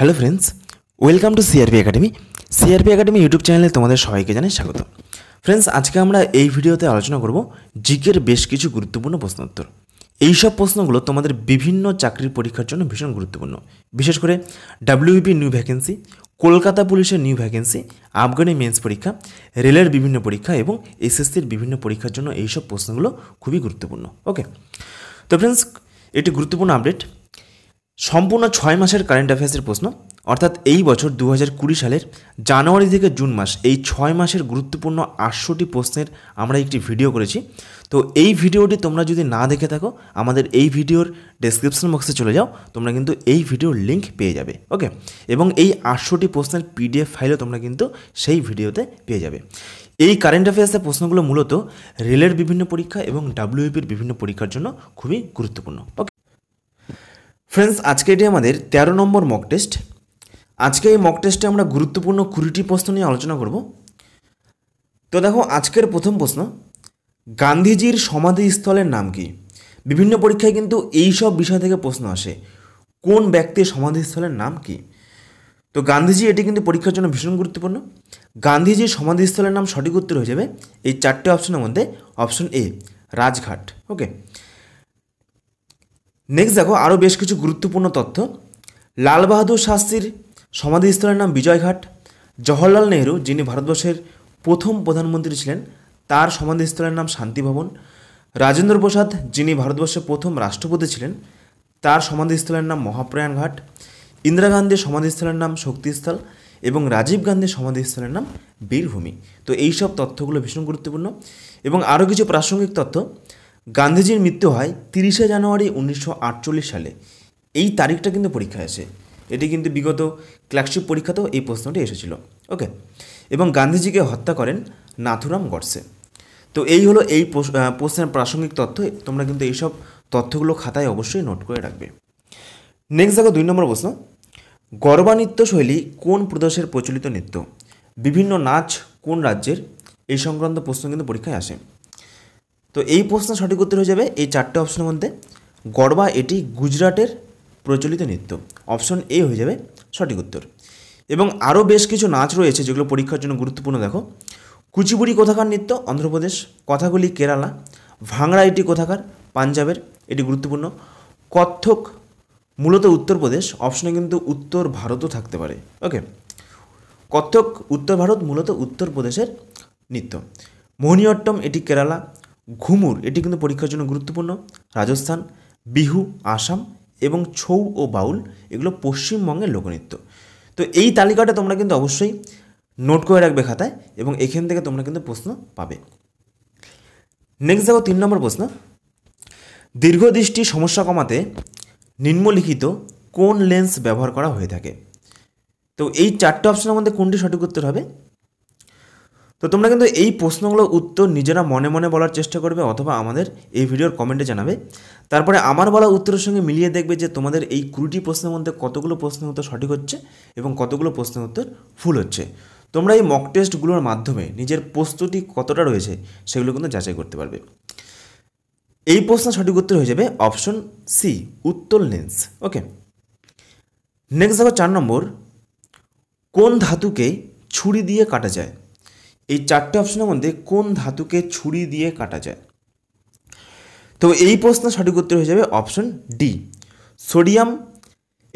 hello friends welcome to CRP academy CRP academy YouTube চ্যানেলে তোমাদের সবাইকে জানাই স্বাগত ফ্রেন্ডস আজকে আমরা এই ভিডিওতে আলোচনা করব জিকের বেশ কিছু গুরুত্বপূর্ণ প্রশ্নোত্তর সব প্রশ্নগুলো তোমাদের বিভিন্ন চাকরির পরীক্ষার জন্য ভীষণ গুরুত্বপূর্ণ বিশেষ করে ডাব্লিউবি নিউ ভ্যাকেন্সি কলকাতা পুলিশের নিউ ভ্যাকেন্সি আফগানি মেন্স পরীক্ষা রেলের বিভিন্ন পরীক্ষা এবং এসএসসির বিভিন্ন পরীক্ষার জন্য এইসব প্রশ্নগুলো খুবই গুরুত্বপূর্ণ ওকে তো ফ্রেন্ডস একটি গুরুত্বপূর্ণ আপডেট সম্পূর্ণ ছয় মাসের কারেন্ট অ্যাফেয়ার্সের প্রশ্ন অর্থাৎ এই বছর দু কুড়ি সালের জানুয়ারি থেকে জুন মাস এই ছয় মাসের গুরুত্বপূর্ণ আটশোটি প্রশ্নের আমরা একটি ভিডিও করেছি তো এই ভিডিওটি তোমরা যদি না দেখে থাকো আমাদের এই ভিডিওর ডেসক্রিপশন বক্সে চলে যাও তোমরা কিন্তু এই ভিডিওর লিঙ্ক পেয়ে যাবে ওকে এবং এই আটশোটি প্রশ্নের পিডিএফ ফাইলও তোমরা কিন্তু সেই ভিডিওতে পেয়ে যাবে এই কারেন্ট অ্যাফেয়ার্সের প্রশ্নগুলো মূলত রেলের বিভিন্ন পরীক্ষা এবং ডাব্লিউপির বিভিন্ন পরীক্ষার জন্য খুবই গুরুত্বপূর্ণ ওকে ফ্রেন্ডস আজকে এটি আমাদের ১৩ নম্বর মক টেস্ট আজকে এই মক টেস্টে আমরা গুরুত্বপূর্ণ কুড়িটি প্রশ্ন নিয়ে আলোচনা করব তো দেখো আজকের প্রথম প্রশ্ন গান্ধীজির সমাধিস্থলের নাম কি বিভিন্ন পরীক্ষায় কিন্তু এই সব বিষয় থেকে প্রশ্ন আসে কোন ব্যক্তির সমাধিস্থলের নাম কি তো গান্ধীজি এটি কিন্তু পরীক্ষার জন্য ভীষণ গুরুত্বপূর্ণ গান্ধীজির সমাধিস্থলের নাম সঠিক উত্তর হয়ে যাবে এই চারটে অপশনের মধ্যে option A Rajghat okay next দেখো আরও বেশ কিছু গুরুত্বপূর্ণ তথ্য লাল বাহাদুর শাস্ত্রীর সমাধিস্থলের নাম বিজয়ঘাট জওহরলাল নেহরু যিনি ভারতবর্ষের প্রথম প্রধানমন্ত্রী ছিলেন তার সমাধিস্থলের নাম শান্তিভবন রাজেন্দ্র প্রসাদ যিনি ভারতবর্ষের প্রথম রাষ্ট্রপতি ছিলেন তার সমাধিস্থলের নাম মহাপ্রয়াণ ঘাট ইন্দিরা গান্ধীর সমাধিস্থলের নাম শক্তিস্থল এবং রাজীব গান্ধীর সমাধিস্থলের নাম বীরভূমি তো এইসব তথ্যগুলো ভীষণ গুরুত্বপূর্ণ এবং আরও কিছু প্রাসঙ্গিক তথ্য গান্ধীজির মৃত্যু হয় তিরিশে জানুয়ারি উনিশশো সালে এই তারিখটা কিন্তু পরীক্ষায় আসে এটি কিন্তু বিগত ক্লার্কশিপ পরীক্ষাতেও এই প্রশ্নটি এসেছিল ওকে এবং গান্ধীজিকে হত্যা করেন নাথুরাম গডসে তো এই হলো এই প্রশ্নের প্রাসঙ্গিক তথ্য তোমরা কিন্তু এইসব তথ্যগুলো খাতায় অবশ্যই নোট করে রাখবে নেক্সট দেখো দুই নম্বর প্রশ্ন গরবা নৃত্য শৈলী কোন প্রদেশের প্রচলিত নৃত্য বিভিন্ন নাচ কোন রাজ্যের এই সংক্রান্ত প্রশ্ন কিন্তু পরীক্ষায় আসে তো এই প্রশ্ন সঠিক উত্তর হয়ে যাবে এই চারটে অপশনের মধ্যে গড়বা এটি গুজরাটের প্রচলিত নৃত্য অপশন এ হয়ে যাবে সঠিক উত্তর এবং আরও বেশ কিছু নাচ রয়েছে যেগুলো পরীক্ষার জন্য গুরুত্বপূর্ণ দেখো কুচিপুড়ি কোথাকার নৃত্য অন্ধ্রপ্রদেশ কথাগুলি কেরালা ভাংড়া এটি কোথাকার পাঞ্জাবের এটি গুরুত্বপূর্ণ কত্থক মূলত উত্তরপ্রদেশ অপশনে কিন্তু উত্তর ভারতও থাকতে পারে ওকে কত্থক উত্তর ভারত মূলত উত্তরপ্রদেশের নৃত্য মোহিনীঅট্টম এটি কেরালা ঘুমুর এটি কিন্তু পরীক্ষার জন্য গুরুত্বপূর্ণ রাজস্থান বিহু আসাম এবং ছৌ ও বাউল এগুলো পশ্চিমবঙ্গের লোকনৃত্য তো এই তালিকাটা তোমরা কিন্তু অবশ্যই নোট করে রাখবে খাতায় এবং এখান থেকে তোমরা কিন্তু প্রশ্ন পাবে নেক্সট দেখো তিন নম্বর প্রশ্ন দীর্ঘদৃষ্টি সমস্যা কমাতে নিম্নলিখিত কোন লেন্স ব্যবহার করা হয়ে থাকে তো এই চারটে অপশনের মধ্যে কোনটি সঠিক উত্তর হবে তো তোমরা কিন্তু এই প্রশ্নগুলোর উত্তর নিজেরা মনে মনে বলার চেষ্টা করবে অথবা আমাদের এই ভিডিওর কমেন্টে জানাবে তারপরে আমার বলা উত্তরের সঙ্গে মিলিয়ে দেখবে যে তোমাদের এই কুড়িটি প্রশ্নের মধ্যে কতগুলো প্রশ্নের উত্তর সঠিক হচ্ছে এবং কতগুলো প্রশ্নের উত্তর ভুল হচ্ছে তোমরা এই মক টেস্টগুলোর মাধ্যমে নিজের প্রস্তুতি কতটা রয়েছে সেগুলো কিন্তু যাচাই করতে পারবে এই প্রশ্ন সঠিক উত্তর হয়ে যাবে অপশন সি উত্তল লেন্স ওকে নেক্সট দেখো চার নম্বর কোন ধাতুকে ছুরি দিয়ে কাটা যায় এই চারটে অপশনের মধ্যে কোন ধাতুকে ছুরি দিয়ে কাটা যায় তো এই প্রশ্ন সঠিক উত্তর হয়ে যাবে অপশন ডি সোডিয়াম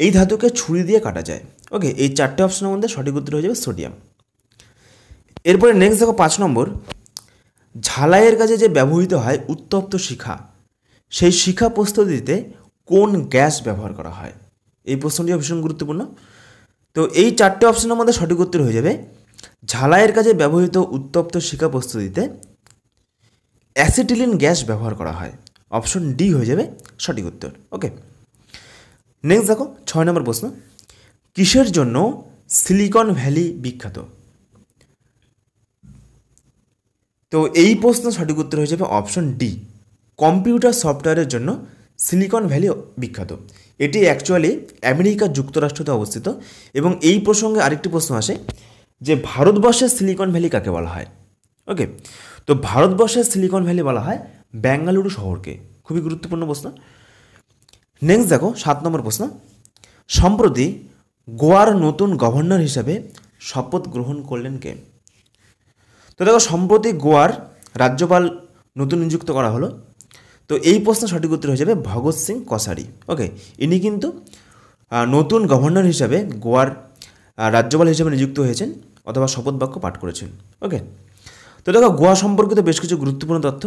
এই ধাতুকে ছুরি দিয়ে কাটা যায় ওকে এই চারটে অপশনের মধ্যে সঠিক উত্তর হয়ে যাবে সোডিয়াম এরপরে নেক্সট দেখো পাঁচ নম্বর ঝালাইয়ের কাজে যে ব্যবহৃত হয় উত্তপ্ত শিখা সেই শিখা প্রস্তুতিতে কোন গ্যাস ব্যবহার করা হয় এই প্রশ্নটি ভীষণ গুরুত্বপূর্ণ তো এই চারটে অপশনের মধ্যে সঠিক উত্তর হয়ে যাবে ঝালাইয়ের কাজে ব্যবহৃত উত্তপ্ত শিকা প্রস্তুতিতে অ্যাসিটিলিন গ্যাস ব্যবহার করা হয় অপশন ডি হয়ে যাবে সঠিক উত্তর ওকে নেক্সট দেখো ছয় নম্বর প্রশ্ন কিসের জন্য সিলিকন ভ্যালি বিখ্যাত তো এই প্রশ্ন সঠিক উত্তর হয়ে যাবে অপশন ডি কম্পিউটার সফটওয়্যারের জন্য সিলিকন ভ্যালি বিখ্যাত এটি অ্যাকচুয়ালি আমেরিকা যুক্তরাষ্ট্রতে অবস্থিত এবং এই প্রসঙ্গে আরেকটি প্রশ্ন আসে যে ভারতবর্ষের সিলিকন ভ্যালি কাকে বলা হয় ওকে তো ভারতবর্ষের সিলিকন ভ্যালি বলা হয় বেঙ্গালুরু শহরকে খুবই গুরুত্বপূর্ণ প্রশ্ন নেক্সট দেখো সাত নম্বর প্রশ্ন সম্প্রতি গোয়ার নতুন গভর্নর হিসাবে শপথ গ্রহণ করলেন কে তো দেখো সম্প্রতি গোয়ার রাজ্যপাল নতুন নিযুক্ত করা হলো তো এই প্রশ্ন সঠিক উত্তর হয়ে যাবে ভগৎ সিং কসারি ওকে ইনি কিন্তু নতুন গভর্নর হিসাবে গোয়ার রাজ্যপাল হিসেবে নিযুক্ত হয়েছেন অথবা শপথ বাক্য পাঠ করেছেন ওকে তো দেখো গোয়া সম্পর্কিত বেশ কিছু গুরুত্বপূর্ণ তথ্য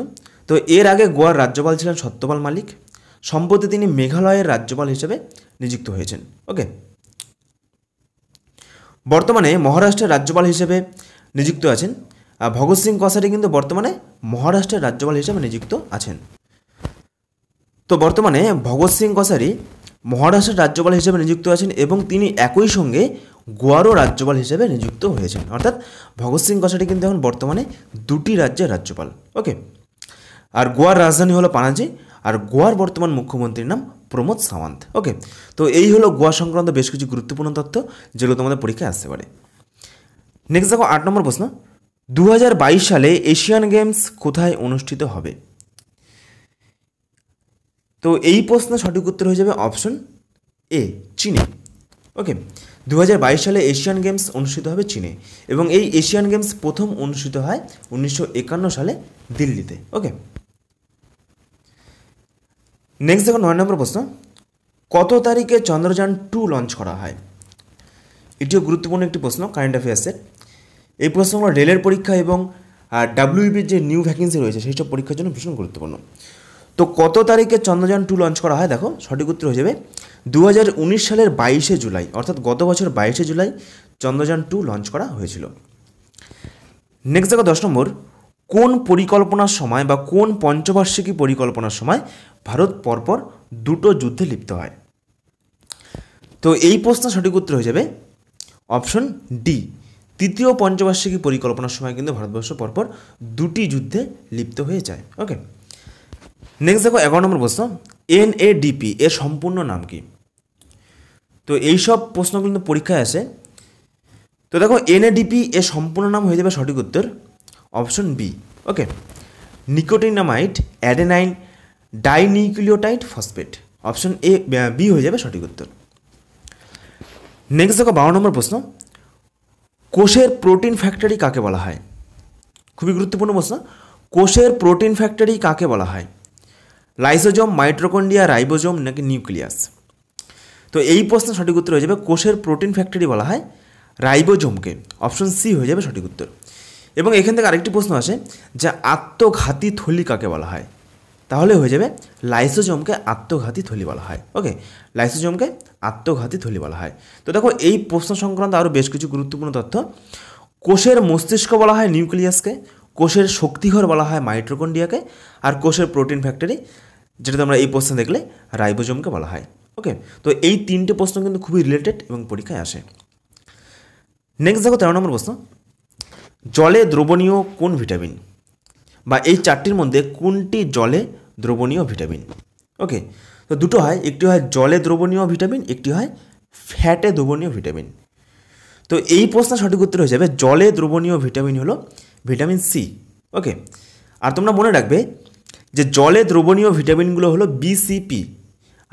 তো এর আগে গোয়ার রাজ্যপাল ছিলেন সত্যপাল মালিক সম্প্রতি তিনি মেঘালয়ের রাজ্যপাল হিসেবে নিযুক্ত হয়েছেন ওকে বর্তমানে মহারাষ্ট্রের রাজ্যপাল হিসেবে নিযুক্ত আছেন ভগৎ সিং কসারি কিন্তু বর্তমানে মহারাষ্ট্রের রাজ্যপাল হিসেবে নিযুক্ত আছেন তো বর্তমানে ভগৎ সিং কসারি মহারাষ্ট্রের রাজ্যপাল হিসেবে নিযুক্ত আছেন এবং তিনি একই সঙ্গে গোয়ারও রাজ্যপাল হিসেবে নিযুক্ত হয়েছেন অর্থাৎ ভগৎ সিং কসাটি কিন্তু এখন বর্তমানে দুটি রাজ্যের রাজ্যপাল ওকে আর গোয়ার রাজধানী হলো পানাজি আর গোয়ার বর্তমান মুখ্যমন্ত্রীর নাম প্রমোদ সাওয়ান্ত ওকে তো এই হলো গোয়া সংক্রান্ত বেশ কিছু গুরুত্বপূর্ণ তথ্য যেগুলো তোমাদের পরীক্ষায় আসতে পারে নেক্সট দেখো আট নম্বর প্রশ্ন দু সালে এশিয়ান গেমস কোথায় অনুষ্ঠিত হবে তো এই প্রশ্ন সঠিক উত্তর হয়ে যাবে অপশন এ চীনে ওকে দু সালে এশিয়ান গেমস অনুষ্ঠিত হবে চীনে এবং এই এশিয়ান গেমস প্রথম অনুষ্ঠিত হয় উনিশশো সালে দিল্লিতে ওকে নেক্সট দেখো নয় নম্বর প্রশ্ন কত তারিখে চন্দ্রযান টু লঞ্চ করা হয় এটিও গুরুত্বপূর্ণ একটি প্রশ্ন কারেন্ট অ্যাফেয়ার্সের এই প্রশ্নগুলো রেলের পরীক্ষা এবং ডাব্লিউবির e যে নিউ ভ্যাকেন্সি রয়েছে সেই সব পরীক্ষার জন্য ভীষণ গুরুত্বপূর্ণ তো কত তারিখে চন্দ্রযান টু লঞ্চ করা হয় দেখো সঠিক উত্তর হয়ে যাবে দু সালের বাইশে জুলাই অর্থাৎ গত বছর বাইশে জুলাই চন্দ্রযান টু লঞ্চ করা হয়েছিল নেক্সট দেখো দশ নম্বর কোন পরিকল্পনার সময় বা কোন পঞ্চবার্ষিকী পরিকল্পনার সময় ভারত পরপর দুটো যুদ্ধে লিপ্ত হয় তো এই প্রশ্ন সঠিক উত্তর হয়ে যাবে অপশন ডি তৃতীয় পঞ্চবার্ষিকী পরিকল্পনার সময় কিন্তু ভারতবর্ষ পরপর দুটি যুদ্ধে লিপ্ত হয়ে যায় ওকে নেক্সট দেখো এগারো নম্বর প্রশ্ন এন এ ডিপি এর সম্পূর্ণ নাম কি তো এইসব প্রশ্ন কিন্তু পরীক্ষায় আসে তো দেখো এনএডিপি এর সম্পূর্ণ নাম হয়ে যাবে সঠিক উত্তর option B okay nicotinamide adenine dinucleotide phosphate option A B হয়ে যাবে সঠিক উত্তর নেক্সট দেখো বারো নম্বর প্রশ্ন কোষের প্রোটিন ফ্যাক্টরি কাকে বলা হয় খুবই গুরুত্বপূর্ণ প্রশ্ন কোষের প্রোটিন ফ্যাক্টরি কাকে বলা হয় লাইসোজোম মাইট্রোকন্ডিয়া রাইবোজোম নাকি নিউক্লিয়াস তো এই প্রশ্নের সঠিক উত্তর হয়ে যাবে কোষের প্রোটিন ফ্যাক্টরি বলা হয় রাইবোজোমকে অপশন সি হয়ে যাবে সঠিক উত্তর এবং এখান থেকে আরেকটি প্রশ্ন আসে যে আত্মঘাতী থলি কাকে বলা হয় তাহলে হয়ে যাবে লাইসোজোমকে আত্মঘাতী থলি বলা হয় ওকে লাইসোজোমকে আত্মঘাতী থলি বলা হয় তো দেখো এই প্রশ্ন সংক্রান্ত আরও বেশ কিছু গুরুত্বপূর্ণ তথ্য কোষের মস্তিষ্ক বলা হয় নিউক্লিয়াসকে কোষের শক্তিঘর বলা হয় মাইট্রোকন্ডিয়াকে আর কোষের প্রোটিন ফ্যাক্টরি যেটাতে আমরা এই প্রশ্ন দেখলে রাইবোজোমকে বলা হয় ওকে তো এই তিনটে প্রশ্ন কিন্তু খুবই রিলেটেড এবং পরীক্ষায় আসে নেক্সট দেখো তেরো নম্বর প্রশ্ন জলে দ্রবণীয় কোন ভিটামিন বা এই চারটির মধ্যে কোনটি জলে দ্রবণীয় ভিটামিন ওকে তো দুটো হয় একটি হয় জলে দ্রবণীয় ভিটামিন একটি হয় ফ্যাটে দ্রবণীয় ভিটামিন তো এই প্রশ্ন সঠিক উত্তর হয়ে যাবে জলে দ্রবণীয় ভিটামিন হলো ভিটামিন সি ওকে আর তোমরা মনে রাখবে যে জলে দ্রবণীয় ভিটামিনগুলো হলো বিসিপি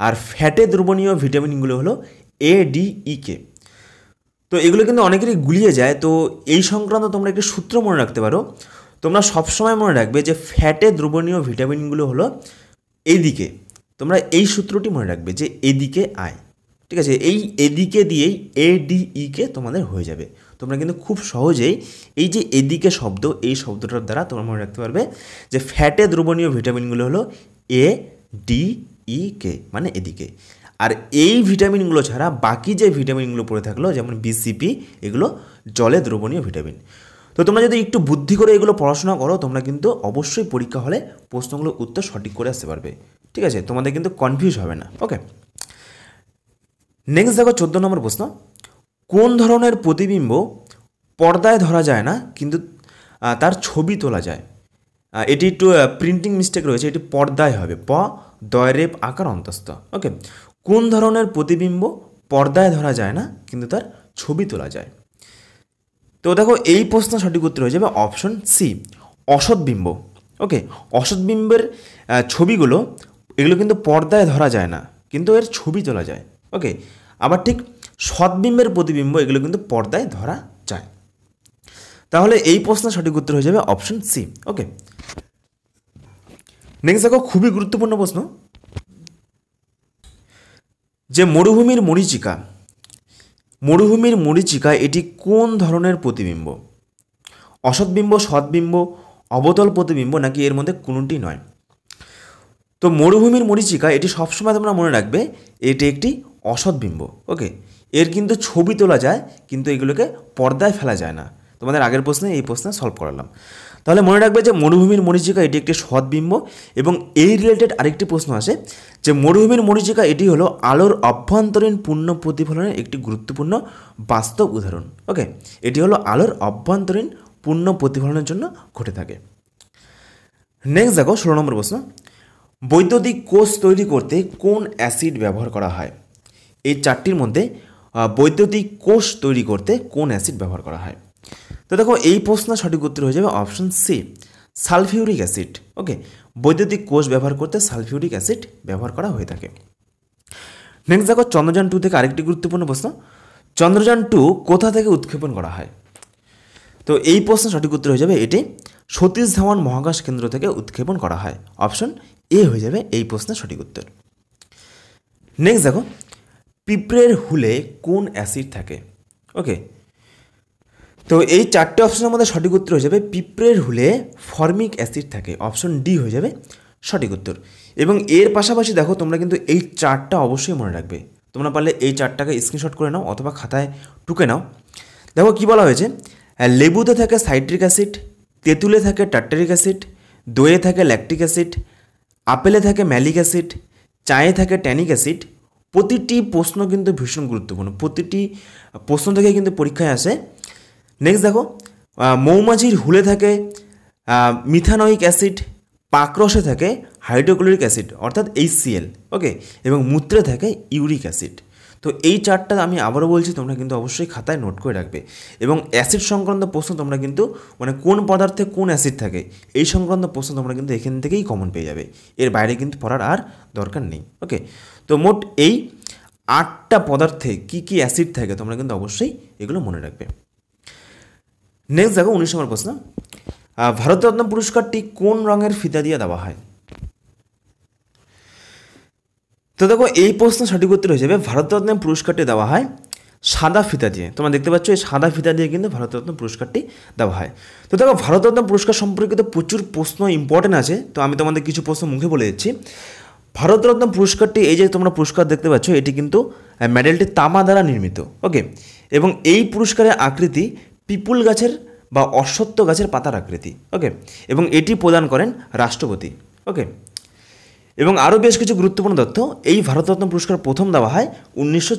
আর ফ্যাটে দ্রবণীয় ভিটামিনগুলো হলো এ ডি ই কে তো এগুলো কিন্তু অনেকেরই গুলিয়ে যায় তো এই সংক্রান্ত তোমরা একটি সূত্র মনে রাখতে পারো তোমরা সবসময় মনে রাখবে যে ফ্যাটে দ্রবণীয় ভিটামিনগুলো হলো এদিকে তোমরা এই সূত্রটি মনে রাখবে যে এদিকে আয় ঠিক আছে এই এদিকে দিয়েই এ কে e, তোমাদের হয়ে যাবে তোমরা কিন্তু খুব সহজেই এই যে এদিকে শব্দ এই শব্দটার দ্বারা তোমরা মনে রাখতে পারবে যে ফ্যাটে দ্রবণীয় ভিটামিনগুলো হলো এ ডি ই কে মানে এদিকে আর এই ভিটামিনগুলো ছাড়া বাকি যে ভিটামিনগুলো পড়ে থাকলো যেমন বিসিপি এগুলো জলে দ্রবণীয় ভিটামিন তো তোমরা যদি একটু বুদ্ধি করে এগুলো পড়াশোনা করো তোমরা কিন্তু অবশ্যই পরীক্ষা হলে প্রশ্নগুলোর উত্তর সঠিক করে আসতে পারবে ঠিক আছে তোমাদের কিন্তু কনফিউজ হবে না ওকে নেক্সট দেখো চোদ্দ নম্বর প্রশ্ন কোন ধরনের প্রতিবিম্ব পর্দায় ধরা যায় না কিন্তু তার ছবি তোলা যায় এটি একটু প্রিন্টিং মিস্টেক রয়েছে এটি পর্দায় হবে প দয়রেপ আকার অন্তস্থ ওকে কোন ধরনের প্রতিবিম্ব পর্দায় ধরা যায় না কিন্তু তার ছবি তোলা যায় তো দেখো এই প্রশ্ন সঠিক উত্তর হয়ে যাবে অপশন সি অসৎবিম্ব ওকে অসৎবিম্বের ছবিগুলো এগুলো কিন্তু পর্দায় ধরা যায় না কিন্তু এর ছবি তোলা যায় ওকে আবার ঠিক সৎবিম্বের প্রতিবিম্ব এগুলো কিন্তু পর্দায় ধরা যায় তাহলে এই প্রশ্নের সঠিক উত্তর হয়ে যাবে অপশন সি ওকে নেক্সট দেখো খুবই গুরুত্বপূর্ণ প্রশ্ন যে মরুভূমির মরিচিকা মরুভূমির মরিচিকা এটি কোন ধরনের প্রতিবিম্ব অসৎবিম্ব সৎবিম্ব অবতল প্রতিবিম্ব নাকি এর মধ্যে কোনোটি নয় তো মরুভূমির মরিচিকা এটি সবসময় তোমরা মনে রাখবে এটি একটি অসৎবিম্ব ওকে এর কিন্তু ছবি তোলা যায় কিন্তু এগুলোকে পর্দায় ফেলা যায় না তোমাদের আগের প্রশ্নে এই প্রশ্নে সলভ করালাম তাহলে মনে রাখবে যে মরুভূমির মরিচিকা এটি একটি সদ্বিম্ব এবং এই রিলেটেড আরেকটি প্রশ্ন আসে যে মরুভূমির মরিচিকা এটি হলো আলোর অভ্যন্তরীণ পূর্ণ প্রতিফলনের একটি গুরুত্বপূর্ণ বাস্তব উদাহরণ ওকে এটি হলো আলোর অভ্যন্তরীণ পূর্ণ প্রতিফলনের জন্য ঘটে থাকে নেক্সট দেখো ষোলো নম্বর প্রশ্ন বৈদ্যুতিক কোষ তৈরি করতে কোন অ্যাসিড ব্যবহার করা হয় এই চারটির মধ্যে বৈদ্যুতিক কোষ তৈরি করতে কোন অ্যাসিড ব্যবহার করা হয় তো দেখো এই প্রশ্ন সঠিক উত্তর হয়ে যাবে option C sulphuric acid okay বৈদ্যুতিক কোষ ব্যবহার করতে সালফিউরিক অ্যাসিড ব্যবহার করা হয়ে থাকে নেক্সট দেখো চন্দ্রযান টু থেকে আরেকটি গুরুত্বপূর্ণ প্রশ্ন চন্দ্রযান টু কোথা থেকে উৎক্ষেপণ করা হয় তো এই প্রশ্ন সঠিক উত্তর হয়ে যাবে এটি সতীশ ধাওয়ান মহাকাশ কেন্দ্র থেকে উৎক্ষেপণ করা হয় অপশন এ হয়ে যাবে এই প্রশ্নের সঠিক উত্তর নেক্সট দেখো পিঁপড়ের হুলে কোন অ্যাসিড থাকে ওকে তো এই চারটে অপশনের মধ্যে সঠিক উত্তর হয়ে যাবে পিঁপড়ের হুলে ফর্মিক অ্যাসিড থাকে অপশন ডি হয়ে যাবে সঠিক উত্তর এবং এর পাশাপাশি দেখো তোমরা কিন্তু এই চারটা অবশ্যই মনে রাখবে তোমরা পারলে এই চারটাকে স্ক্রিনশট করে নাও অথবা খাতায় টুকে নাও দেখো কি বলা হয়েছে লেবুতে থাকে সাইট্রিক অ্যাসিড তেঁতুলে থাকে টাট্টারিক অ্যাসিড দইয়ে থাকে ল্যাকটিক অ্যাসিড আপেলে থাকে ম্যালিক অ্যাসিড চায়ে থাকে ট্যানিক অ্যাসিড প্রতিটি প্রশ্ন কিন্তু ভীষণ গুরুত্বপূর্ণ প্রতিটি প্রশ্ন থেকে কিন্তু পরীক্ষায় আসে নেক্সট দেখো মৌমাছির হুলে থাকে মিথানয়িক অ্যাসিড পাকরসে থাকে হাইড্রোক্লোরিক অ্যাসিড অর্থাৎ এইচসিএল ওকে এবং মূত্রে থাকে ইউরিক অ্যাসিড তো এই চারটা আমি আবারও বলছি তোমরা কিন্তু অবশ্যই খাতায় নোট করে রাখবে এবং অ্যাসিড সংক্রান্ত প্রশ্ন তোমরা কিন্তু মানে কোন পদার্থে কোন অ্যাসিড থাকে এই সংক্রান্ত প্রশ্ন তোমরা কিন্তু এখান থেকেই কমন পেয়ে যাবে এর বাইরে কিন্তু পড়ার আর দরকার নেই ওকে তো মোট এই আটটা পদার্থে কি কি অ্যাসিড থাকে তোমরা কিন্তু অবশ্যই এগুলো মনে রাখবে নেক্সট দেখো উনিশ নম্বর প্রশ্ন ভারতরত্ন পুরস্কারটি কোন রঙের ফিতা দিয়ে দেওয়া হয় তো দেখো এই প্রশ্ন সঠিক উত্তর হয়ে যাবে ভারতরত্ন পুরস্কারটি দেওয়া হয় সাদা ফিতা দিয়ে তোমরা দেখতে পাচ্ছ এই সাদা ফিতা দিয়ে কিন্তু ভারতরত্ন পুরস্কারটি দেওয়া হয় তো দেখো ভারতরত্ন পুরস্কার সম্পর্কিত প্রচুর প্রশ্ন ইম্পর্টেন্ট আছে তো আমি তোমাদের কিছু প্রশ্ন মুখে বলে দিচ্ছি ভারতরত্ন পুরস্কারটি এই যে তোমরা পুরস্কার দেখতে পাচ্ছ এটি কিন্তু মেডেলটি তামা দ্বারা নির্মিত ওকে এবং এই পুরস্কারের আকৃতি পিপুল গাছের বা অশ্বত্থ গাছের পাতার আকৃতি ওকে এবং এটি প্রদান করেন রাষ্ট্রপতি ওকে এবং আরও বেশ কিছু গুরুত্বপূর্ণ তথ্য এই ভারতরত্ন পুরস্কার প্রথম দেওয়া হয় উনিশশো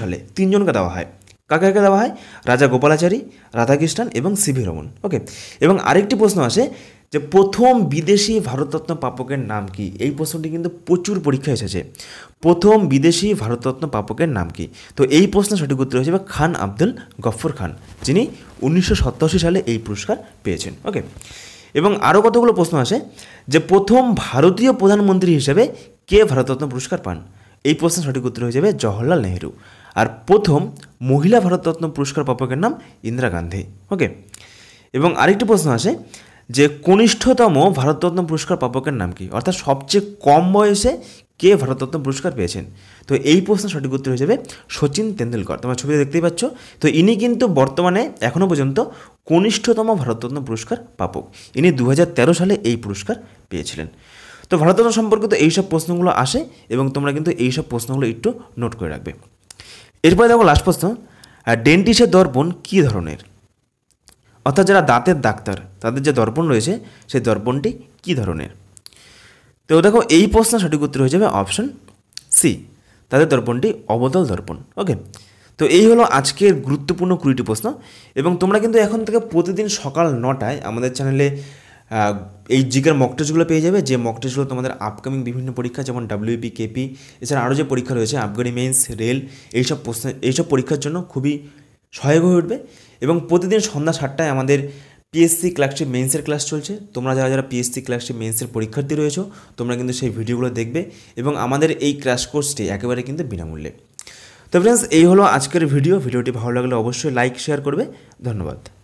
সালে তিনজনকে দেওয়া হয় কাকে কাকে দেওয়া হয় রাজা গোপালাচারী রাধাকৃষ্ণন এবং সিভি রমন ওকে এবং আরেকটি প্রশ্ন আছে যে প্রথম বিদেশি ভারতরত্ন পাপকের নাম কি এই প্রশ্নটি কিন্তু প্রচুর পরীক্ষা এসেছে প্রথম বিদেশি ভারতরত্ন পাপকের নাম কি তো এই প্রশ্ন সঠিক উত্তর হয়েছে খান আব্দুল গফর খান যিনি উনিশশো সালে এই পুরস্কার পেয়েছেন ওকে এবং আরও কতগুলো প্রশ্ন আসে যে প্রথম ভারতীয় প্রধানমন্ত্রী হিসেবে কে ভারতরত্ন পুরস্কার পান এই প্রশ্নের সঠিক উত্তর হয়ে যাবে জওহরলাল নেহরু আর প্রথম মহিলা ভারতরত্ন পুরস্কার প্রাপকের নাম ইন্দিরা গান্ধী ওকে এবং আরেকটি প্রশ্ন আছে যে কনিষ্ঠতম ভারতরত্ন পুরস্কার প্রাপকের নাম কি অর্থাৎ সবচেয়ে কম বয়সে কে ভারতরত্ন পুরস্কার পেয়েছেন তো এই প্রশ্নের সঠিক উত্তর হয়ে যাবে সচিন তেন্ডুলকর তোমার ছবিতে দেখতেই পাচ্ছ তো ইনি কিন্তু বর্তমানে এখনও পর্যন্ত কনিষ্ঠতম ভারতরত্ন পুরস্কার প্রাপক ইনি দু সালে এই পুরস্কার পেয়েছিলেন তো ভারতরত্ন সম্পর্কিত এইসব প্রশ্নগুলো আসে এবং তোমরা কিন্তু এইসব প্রশ্নগুলো একটু নোট করে রাখবে এরপরে দেখো লাস্ট প্রশ্ন ডেন্টিসের দর্পণ কী ধরনের অর্থাৎ যারা দাঁতের ডাক্তার তাদের যে দর্পণ রয়েছে সেই দর্পণটি কী ধরনের তো দেখো এই প্রশ্ন সঠিক উত্তর হয়ে যাবে অপশন সি তাদের দর্পণটি অবতল দর্পণ ওকে তো এই হলো আজকের গুরুত্বপূর্ণ কুড়িটি প্রশ্ন এবং তোমরা কিন্তু এখন থেকে প্রতিদিন সকাল নটায় আমাদের চ্যানেলে এই জিকের মক টেস্টগুলো পেয়ে যাবে যে মক টেস্টগুলো তোমাদের আপকামিং বিভিন্ন পরীক্ষা যেমন ডাব্লিউপি কেপি এছাড়া আরও যে পরীক্ষা রয়েছে আফগানি মেন্স রেল এইসব প্রশ্ন এইসব পরীক্ষার জন্য খুবই সহায়ক হয়ে উঠবে এবং প্রতিদিন সন্ধ্যা সাতটায় আমাদের পিএসসি ক্লাসটি মেন্সের ক্লাস চলছে তোমরা যারা যারা পিএসসি ক্লাসটি মেন্সের পরীক্ষার্থী রয়েছো তোমরা কিন্তু সেই ভিডিওগুলো দেখবে এবং আমাদের এই ক্লাস কোর্সটি একেবারে কিন্তু বিনামূল্যে তো ফ্রেন্ডস এই হলো আজকের ভিডিও ভিডিওটি ভালো লাগলে অবশ্যই লাইক শেয়ার করবে ধন্যবাদ